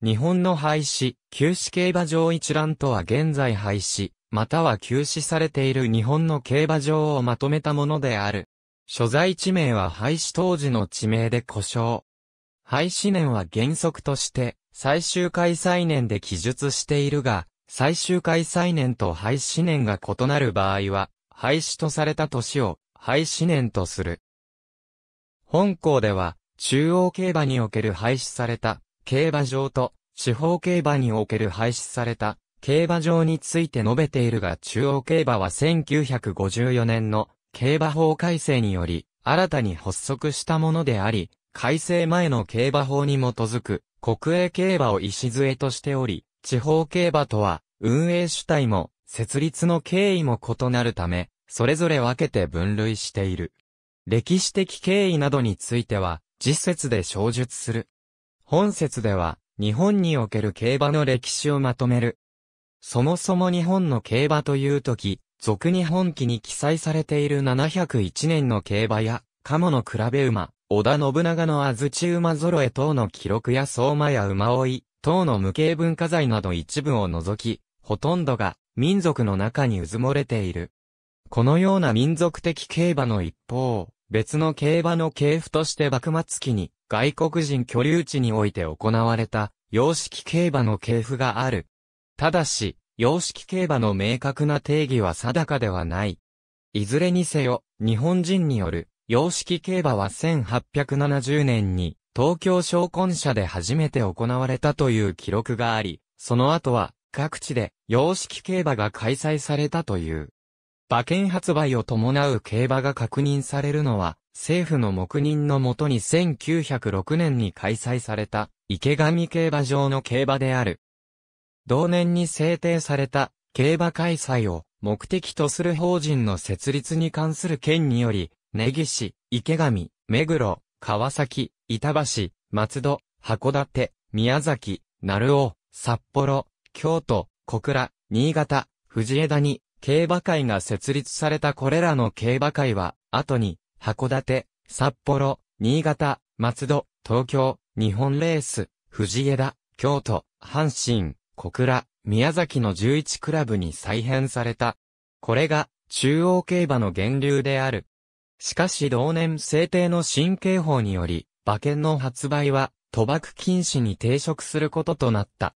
日本の廃止、休止競馬場一覧とは現在廃止、または休止されている日本の競馬場をまとめたものである。所在地名は廃止当時の地名で故障。廃止年は原則として、最終開催年で記述しているが、最終開催年と廃止年が異なる場合は、廃止とされた年を廃止年とする。本校では、中央競馬における廃止された競馬場と地方競馬における廃止された競馬場について述べているが中央競馬は1954年の競馬法改正により新たに発足したものであり、改正前の競馬法に基づく国営競馬を礎としており、地方競馬とは運営主体も設立の経緯も異なるため、それぞれ分けて分類している。歴史的経緯などについては、実説で詳述する。本節では、日本における競馬の歴史をまとめる。そもそも日本の競馬というとき、俗日本記に記載されている701年の競馬や、鴨の比べ馬、織田信長の安土馬揃え等の記録や相馬や馬追い、等の無形文化財など一部を除き、ほとんどが民族の中にうずもれている。このような民族的競馬の一方、別の競馬の系譜として幕末期に外国人居留地において行われた様式競馬の系譜がある。ただし、様式競馬の明確な定義は定かではない。いずれにせよ、日本人による様式競馬は1870年に東京商魂社で初めて行われたという記録があり、その後は各地で様式競馬が開催されたという。馬券発売を伴う競馬が確認されるのは、政府の黙認のもとに1906年に開催された、池上競馬場の競馬である。同年に制定された、競馬開催を目的とする法人の設立に関する件により、根岸、市、池上、目黒、川崎、板橋、松戸、函館、宮崎、鳴尾、札幌、京都、小倉、新潟、藤枝に、競馬会が設立されたこれらの競馬会は、後に、函館、札幌、新潟、松戸、東京、日本レース、藤枝、京都、阪神、小倉、宮崎の11クラブに再編された。これが、中央競馬の源流である。しかし同年制定の新刑法により、馬券の発売は、賭博禁止に抵触することとなった。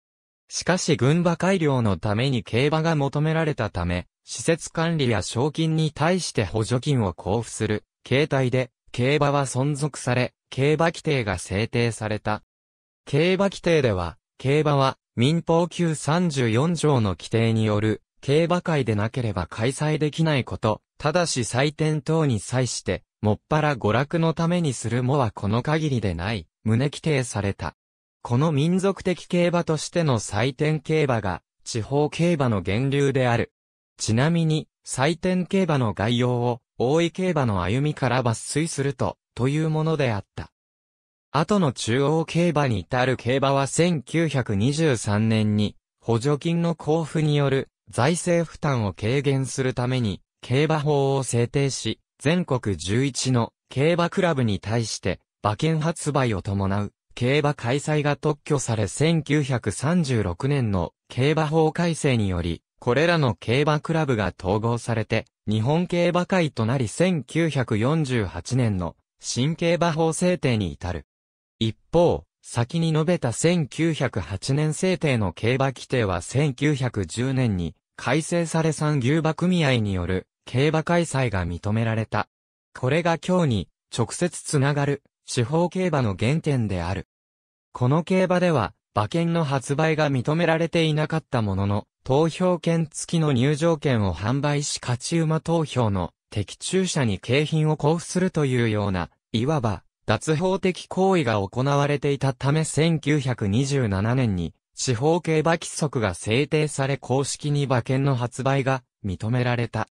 しかし群馬改良のために競馬が求められたため、施設管理や賞金に対して補助金を交付する、形態で、競馬は存続され、競馬規定が制定された。競馬規定では、競馬は民法級34条の規定による、競馬会でなければ開催できないこと、ただし採点等に際して、もっぱら娯楽のためにするもはこの限りでない、胸規定された。この民族的競馬としての祭典競馬が、地方競馬の源流である。ちなみに、祭典競馬の概要を、大井競馬の歩みから抜粋すると、というものであった。後の中央競馬に至る競馬は1923年に、補助金の交付による財政負担を軽減するために、競馬法を制定し、全国11の競馬クラブに対して、馬券発売を伴う競馬開催が特許され1936年の競馬法改正により、これらの競馬クラブが統合されて、日本競馬会となり1948年の新競馬法制定に至る。一方、先に述べた1908年制定の競馬規定は1910年に改正され産牛馬組合による競馬開催が認められた。これが今日に直接つながる司法競馬の原点である。この競馬では、馬券の発売が認められていなかったものの、投票券付きの入場券を販売し勝ち馬投票の的中者に景品を交付するというような、いわば、脱法的行為が行われていたため1927年に、地方競馬規則が制定され公式に馬券の発売が認められた。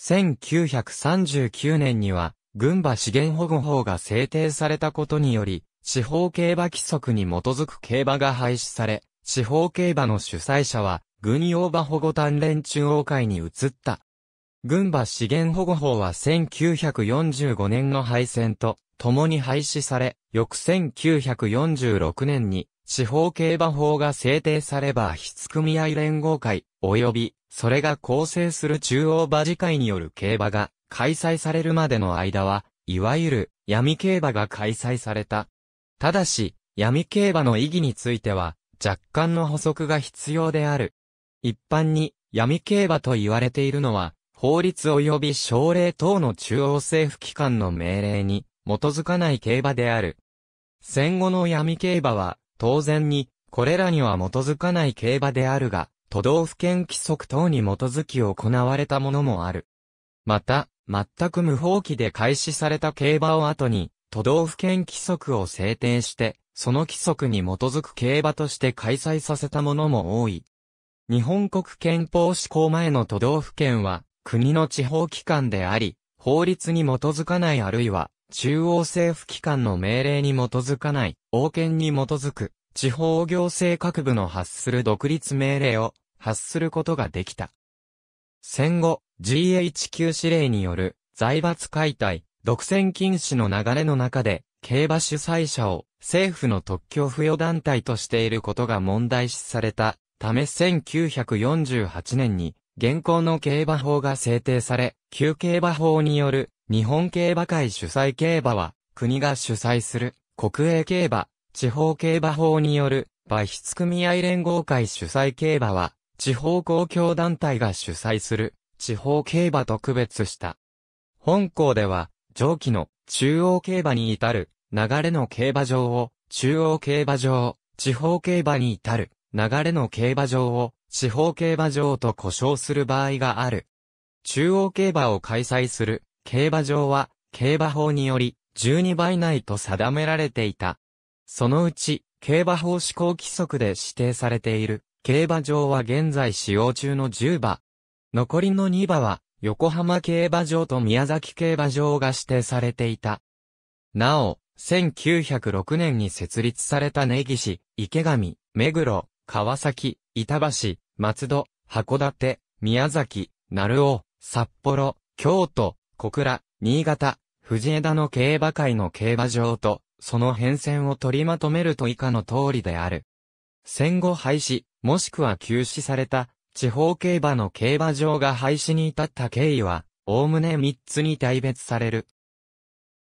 1939年には、群馬資源保護法が制定されたことにより、地方競馬規則に基づく競馬が廃止され、地方競馬の主催者は、軍用馬保護鍛錬中央会に移った。軍馬資源保護法は1945年の廃線と共に廃止され、翌1946年に地方競馬法が制定されば筆組合連合会、及び、それが構成する中央馬事会による競馬が開催されるまでの間は、いわゆる闇競馬が開催された。ただし、闇競馬の意義については、若干の補足が必要である。一般に、闇競馬と言われているのは、法律及び省令等の中央政府機関の命令に基づかない競馬である。戦後の闇競馬は、当然に、これらには基づかない競馬であるが、都道府県規則等に基づき行われたものもある。また、全く無法規で開始された競馬を後に、都道府県規則を制定して、その規則に基づく競馬として開催させたものも多い。日本国憲法施行前の都道府県は、国の地方機関であり、法律に基づかないあるいは、中央政府機関の命令に基づかない、王権に基づく、地方行政各部の発する独立命令を発することができた。戦後、GHQ 指令による財閥解体、独占禁止の流れの中で、競馬主催者を政府の特許付与団体としていることが問題視されたため1948年に現行の競馬法が制定され、旧競馬法による日本競馬会主催競馬は国が主催する国営競馬、地方競馬法による馬筆組合連合会主催競馬は地方公共団体が主催する地方競馬と区別した。本校では上記の中央競馬に至る流れの競馬場を中央競馬場、地方競馬に至る流れの競馬場を地方競馬場と呼称する場合がある。中央競馬を開催する競馬場は競馬法により12倍内と定められていた。そのうち競馬法施行規則で指定されている競馬場は現在使用中の10馬。残りの2馬は横浜競馬場と宮崎競馬場が指定されていた。なお、1906年に設立された根岸、池上、目黒、川崎、板橋、松戸、函館、宮崎、鳴尾、札幌、京都、小倉、新潟、藤枝の競馬会の競馬場と、その変遷を取りまとめると以下の通りである。戦後廃止、もしくは休止された、地方競馬の競馬場が廃止に至った経緯は、おおむね3つに大別される。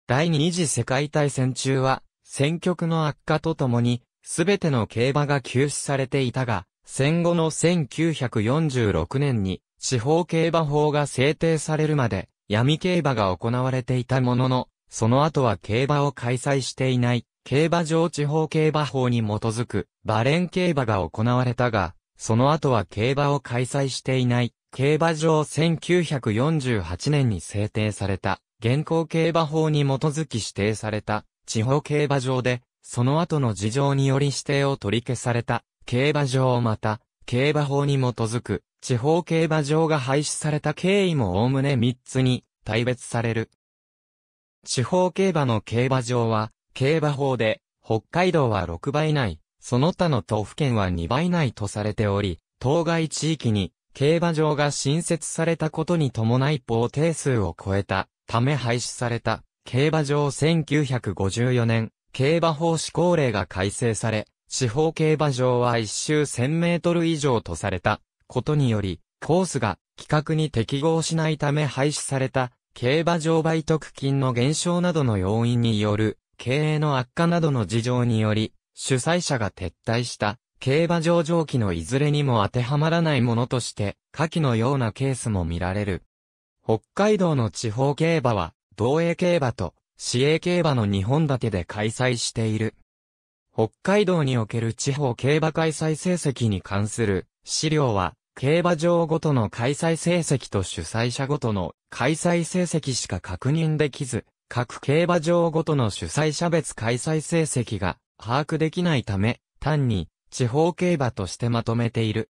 第二次世界大戦中は、戦局の悪化とともに、すべての競馬が休止されていたが、戦後の1946年に、地方競馬法が制定されるまで、闇競馬が行われていたものの、その後は競馬を開催していない、競馬場地方競馬法に基づく、バレン競馬が行われたが、その後は競馬を開催していない、競馬場1948年に制定された、現行競馬法に基づき指定された、地方競馬場で、その後の事情により指定を取り消された、競馬場また、競馬法に基づく、地方競馬場が廃止された経緯も概ね3つに、大別される。地方競馬の競馬場は、競馬法で、北海道は6倍以内、その他の都府県は2倍ないとされており、当該地域に競馬場が新設されたことに伴い法定数を超えたため廃止された競馬場1954年競馬法施行令が改正され、地方競馬場は一周1000メートル以上とされたことにより、コースが規格に適合しないため廃止された競馬場売得金の減少などの要因による経営の悪化などの事情により、主催者が撤退した競馬上場期のいずれにも当てはまらないものとして、下記のようなケースも見られる。北海道の地方競馬は、同営競馬と市営競馬の2本立てで開催している。北海道における地方競馬開催成績に関する資料は、競馬場ごとの開催成績と主催者ごとの開催成績しか確認できず、各競馬場ごとの主催者別開催成績が把握できないため、単に地方競馬としてまとめている。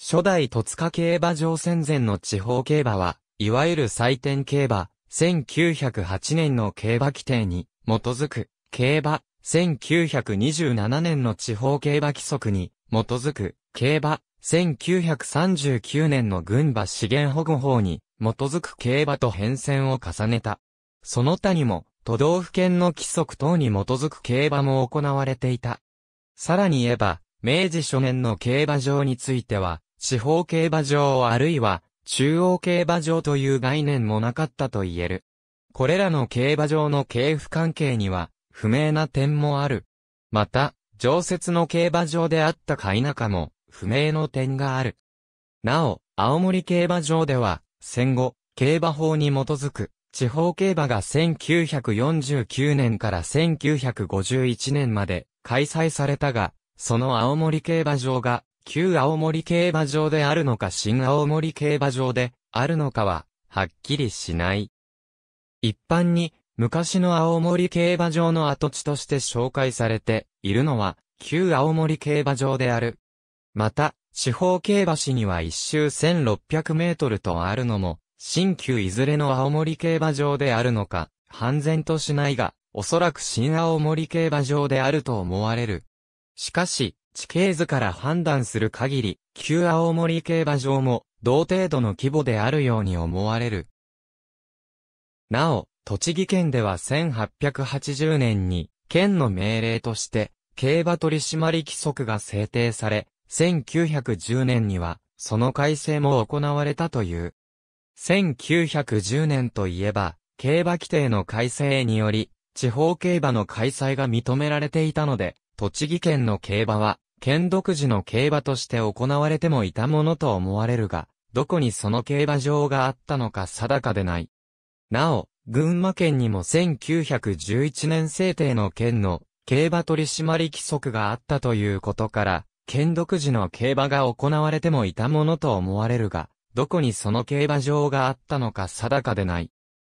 初代戸塚競馬場戦前の地方競馬は、いわゆる祭典競馬、1908年の競馬規定に基づく、競馬、1927年の地方競馬規則に基づく、競馬、1939年の群馬資源保護法に基づく競馬と変遷を重ねた。その他にも、都道府県の規則等に基づく競馬も行われていた。さらに言えば、明治初年の競馬場については、地方競馬場あるいは中央競馬場という概念もなかったと言える。これらの競馬場の経譜関係には不明な点もある。また、常設の競馬場であったか否かも不明の点がある。なお、青森競馬場では戦後、競馬法に基づく地方競馬が1949年から1951年まで開催されたが、その青森競馬場が旧青森競馬場であるのか新青森競馬場であるのかは、はっきりしない。一般に、昔の青森競馬場の跡地として紹介されているのは、旧青森競馬場である。また、地方競馬市には一周1600メートルとあるのも、新旧いずれの青森競馬場であるのか、半然としないが、おそらく新青森競馬場であると思われる。しかし、地形図から判断する限り、旧青森競馬場も、同程度の規模であるように思われる。なお、栃木県では1880年に、県の命令として、競馬取締規則が制定され、1910年には、その改正も行われたという。1910年といえば、競馬規定の改正により、地方競馬の開催が認められていたので、栃木県の競馬は、県独自の競馬として行われてもいたものと思われるが、どこにその競馬場があったのか定かでない。なお、群馬県にも1911年制定の県の競馬取締規則があったということから、県独自の競馬が行われてもいたものと思われるが、どこにその競馬場があったのか定かでない。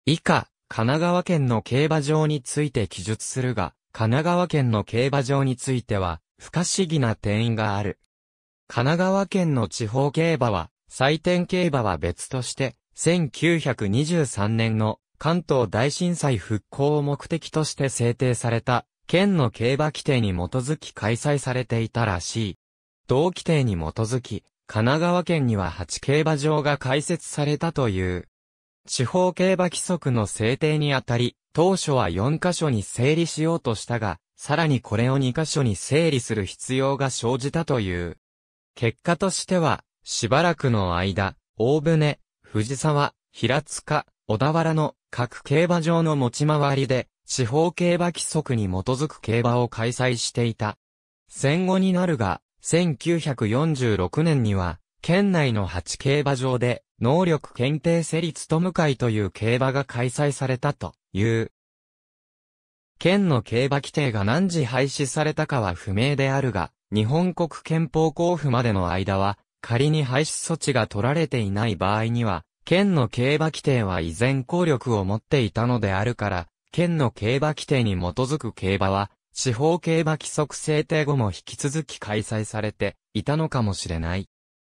以下、神奈川県の競馬場について記述するが、神奈川県の競馬場については、不可思議な点がある。神奈川県の地方競馬は、採点競馬は別として、1923年の関東大震災復興を目的として制定された、県の競馬規定に基づき開催されていたらしい。同規定に基づき、神奈川県には8競馬場が開設されたという。地方競馬規則の制定にあたり、当初は4カ所に整理しようとしたが、さらにこれを2カ所に整理する必要が生じたという。結果としては、しばらくの間、大船、藤沢、平塚、小田原の各競馬場の持ち回りで、地方競馬規則に基づく競馬を開催していた。戦後になるが、1946年には、県内の8競馬場で、能力検定セリツ向か会という競馬が開催されたという。県の競馬規定が何時廃止されたかは不明であるが、日本国憲法交付までの間は、仮に廃止措置が取られていない場合には、県の競馬規定は依然効力を持っていたのであるから、県の競馬規定に基づく競馬は、司法競馬規則制定後も引き続き開催されていたのかもしれない。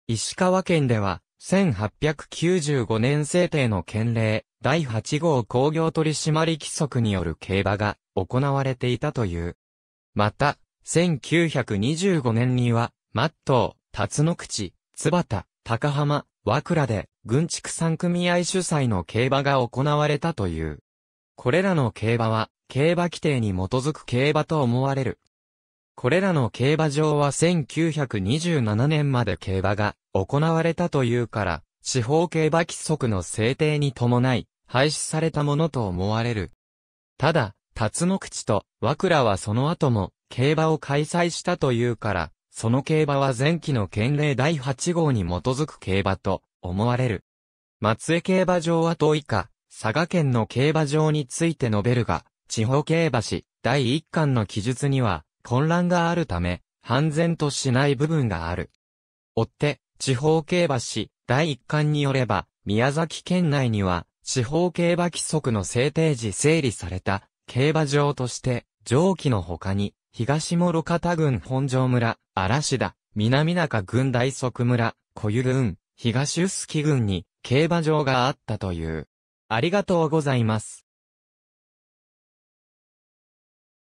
石川県では、1895年制定の県令、第8号工業取締規則による競馬が行われていたという。また、1925年には、マ松、辰野口、津畑、高浜、和倉で、軍畜産組合主催の競馬が行われたという。これらの競馬は、競馬規定に基づく競馬と思われる。これらの競馬場は1927年まで競馬が行われたというから、地方競馬規則の制定に伴い、廃止されたものと思われる。ただ、辰野口と和倉はその後も競馬を開催したというから、その競馬は前期の県令第8号に基づく競馬と思われる。松江競馬場は遠いか、佐賀県の競馬場について述べるが、地方競馬史第1巻の記述には混乱があるため、半然としない部分がある。追って、地方競馬史第1巻によれば、宮崎県内には、地方競馬規則の制定時整理された、競馬場として、上記の他に、東諸方郡本庄村、嵐田、南中郡大側村、小湯郡、東臼杵郡に、競馬場があったという。ありがとうございます。